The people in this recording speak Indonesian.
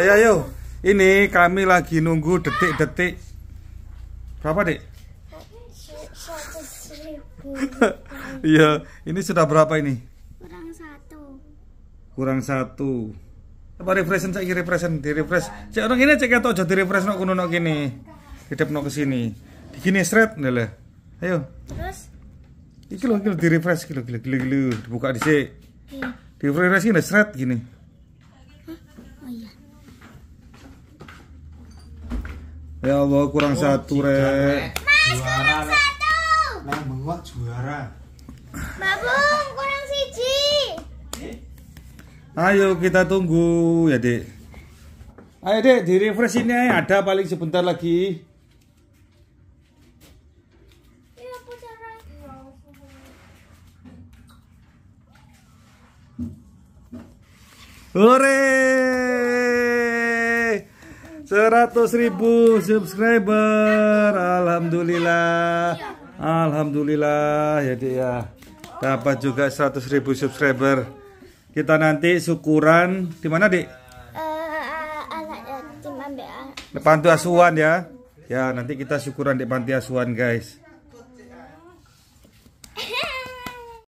Ayo ayo. Ini kami lagi nunggu detik-detik. Berapa, Dek? Iya, ini sudah berapa ini? Kurang satu. Kurang satu. Apa refreshin saya refreshin di refresh. Cek orang ini cek atau jadi refresh nok kuno nok gini. Hidap nok kesini. Di gini seret nih Ayo. Terus? Iki lo di refresh kilo kilo kilo kilo dibuka di sini. Iya. Di refresh ini seret gini. Oh iya. Ya Allah kurang oh, satu re. Mas juara, kurang satu. Nang menguat juara. Babung kurang siji. Eh? Ayo kita tunggu ya dek. Ayo dek di refresh ini ada paling sebentar lagi. Iya, Hore! seratus ribu subscriber Alhamdulillah Alhamdulillah ya dia ya dapat juga seratus ribu subscriber kita nanti syukuran di mana depan eh, tuh Asuhan ya ya nanti kita syukuran di Panti Asuhan guys